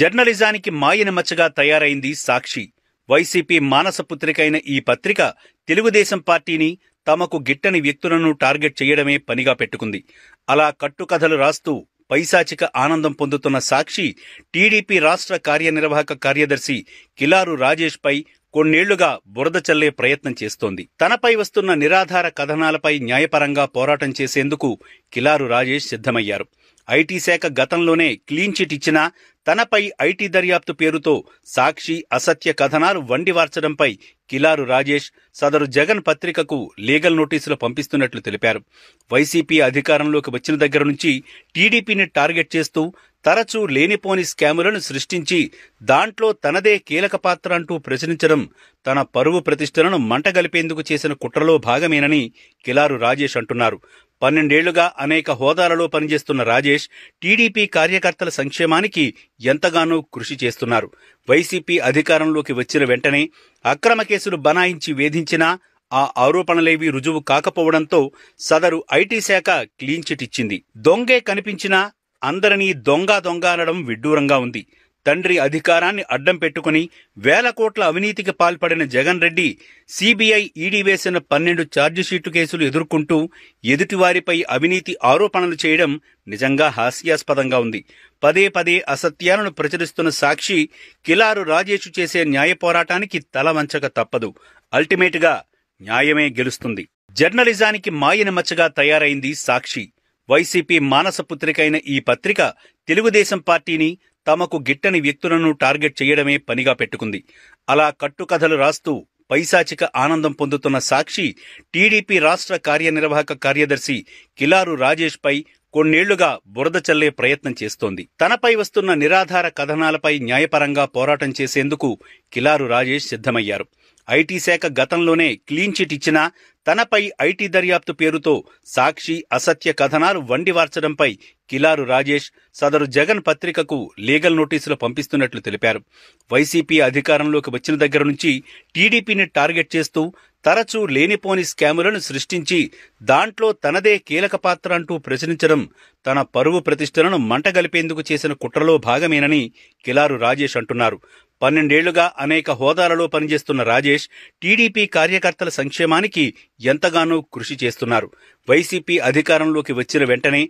జర్నలిజానికి మాయన మచ్చగా తయారైంది సాక్షి వైసీపీ మానస పుత్రికైన ఈ పత్రిక తెలుగుదేశం పార్టీని తమకు గిట్టని వ్యక్తులను టార్గెట్ చేయడమే పనిగా పెట్టుకుంది అలా కట్టుకథలు రాస్తూ పైశాచిక ఆనందం పొందుతున్న సాక్షి టీడీపీ రాష్ట్ర కార్యనిర్వాహక కార్యదర్శి కిలారు రాజేష్పై కొన్నేళ్లుగా బురద చల్లే ప్రయత్నం చేస్తోంది తనపై వస్తున్న నిరాధార కథనాలపై న్యాయపరంగా పోరాటం చేసేందుకు కిలారు రాజేష్ సిద్ధమయ్యారు ఐటీ శాఖ గతంలోనే క్లీన్ చిట్ ఇచ్చినా తనపై ఐటీ దర్యాప్తు పేరుతో సాక్షి అసత్య కథనాలు వండివార్చడంపై కిలారు రాజేష్ సదరు జగన్ పత్రికకు లీగల్ నోటీసులు పంపిస్తున్నట్లు తెలిపారు వైసీపీ అధికారంలోకి వచ్చిన దగ్గర నుంచి టీడీపీని టార్గెట్ చేస్తూ తరచూ లేనిపోని స్కాములను సృష్టించి దాంట్లో తనదే కీలక పాత్ర అంటూ ప్రశ్నించడం తన పరువు ప్రతిష్టలను మంటగలిపేందుకు చేసిన కుట్రలో భాగమేనని కిలారు రాజేష్ అంటున్నారు పన్నెండేళ్లుగా అనేక హోదాలలో పనిచేస్తున్న రాజేష్ టీడీపీ కార్యకర్తల సంక్షేమానికి ఎంతగానో కృషి చేస్తున్నారు వైసీపీ అధికారంలోకి వచ్చిన వెంటనే అక్రమ కేసులు బనాయించి వేధించినా ఆ ఆరోపణలేవి రుజువు కాకపోవడంతో సదరు ఐటీ శాఖ క్లీన్ చిట్ ఇచ్చింది దొంగే కనిపించినా అందరినీ దొంగ దొంగ అనడం విడ్డూరంగా ఉంది తండ్రి అధికారాన్ని అడ్డం పెట్టుకుని వేల కోట్ల అవినీతికి పాల్పడిన జగన్ రెడ్డి సిబిఐ ఈడీ వేసిన పన్నెండు ఛార్జిషీటు కేసులు ఎదుర్కొంటూ ఎదుటివారిపై అవినీతి ఆరోపణలు చేయడం నిజంగా హాస్యాస్పదంగా ఉంది పదే పదే అసత్యాలను ప్రచురిస్తున్న సాక్షి కిలారు రాజేషు చేసే న్యాయ పోరాటానికి తల వంచక తప్పదు అల్టిమేట్గా న్యాయమే గెలుస్తుంది జర్నలిజానికి మాయన మచ్చగా తయారైంది సాక్షి వైసీపీ మానసపుత్రికైన ఈ పత్రిక తెలుగుదేశం పార్టీని తమకు గిట్టని వ్యక్తులను టార్గెట్ చేయడమే పనిగా పెట్టుకుంది అలా కట్టుకథలు రాస్తూ పైశాచిక ఆనందం పొందుతున్న సాక్షి టీడీపీ రాష్ట్ర కార్యనిర్వాహక కార్యదర్శి కిలారు రాజేష్పై కొన్నేళ్లుగా బురద చల్లే ప్రయత్నం చేస్తోంది తనపై వస్తున్న నిరాధార కథనాలపై న్యాయపరంగా పోరాటం చేసేందుకు కిలారు రాజేష్ సిద్ధమయ్యారు ఐటీ శాఖ గతంలోనే క్లీన్ చిట్ ఇచ్చినా తనపై ఐటీ దర్యాప్తు పేరుతో సాక్షి అసత్య కథనాలు వండివార్చడంపై కిలారు రాజేష్ సదరు జగన్ పత్రికకు లీగల్ నోటీసులు పంపిస్తున్నట్లు తెలిపారు వైసీపీ అధికారంలోకి వచ్చిన దగ్గర నుంచి టీడీపీని టార్గెట్ చేస్తూ తరచూ లేనిపోని స్కాములను సృష్టించి దాంట్లో తనదే కీలక పాత్ర అంటూ ప్రశ్నించడం తన పరువు ప్రతిష్టలను మంటగలిపేందుకు చేసిన కుట్రలో భాగమేనని కిలారు రాజేష్ అంటున్నారు పన్నెండేళ్లుగా అనేక హోదాలలో పనిచేస్తున్న రాజేష్ టీడీపీ కార్యకర్తల సంక్షేమానికి ఎంతగానో కృషి చేస్తున్నారు వైసీపీ అధికారంలోకి వచ్చిన వెంటనే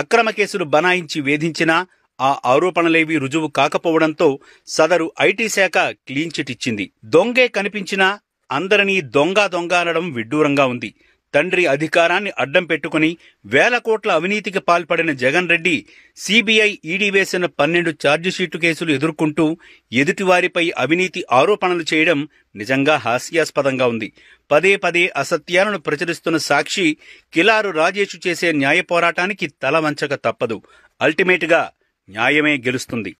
అక్రమ కేసులు బనాయించి వేధించినా ఆ ఆరోపణలేవి రుజువు కాకపోవడంతో సదరు ఐటీ శాఖ క్లీన్ చిట్ ఇచ్చింది దొంగే కనిపించినా అందరినీ దొంగ దొంగ అనడం విడ్డూరంగా ఉంది తండ్రి అధికారాన్ని అడ్డం పెట్టుకుని వేల కోట్ల అవినీతికి పాల్పడిన జగన్ రెడ్డి సిబిఐ ఈడీ వేసిన పన్నెండు ఛార్జిషీటు కేసులు ఎదుర్కొంటూ ఎదుటివారిపై అవినీతి ఆరోపణలు చేయడం నిజంగా హాస్యాస్పదంగా ఉంది పదే పదే అసత్యాలను ప్రచురిస్తున్న సాక్షి కిలారు రాజేషు చేసే న్యాయ పోరాటానికి తల వంచక తప్పదు అల్టిమేట్గా న్యాయమే గెలుస్తుంది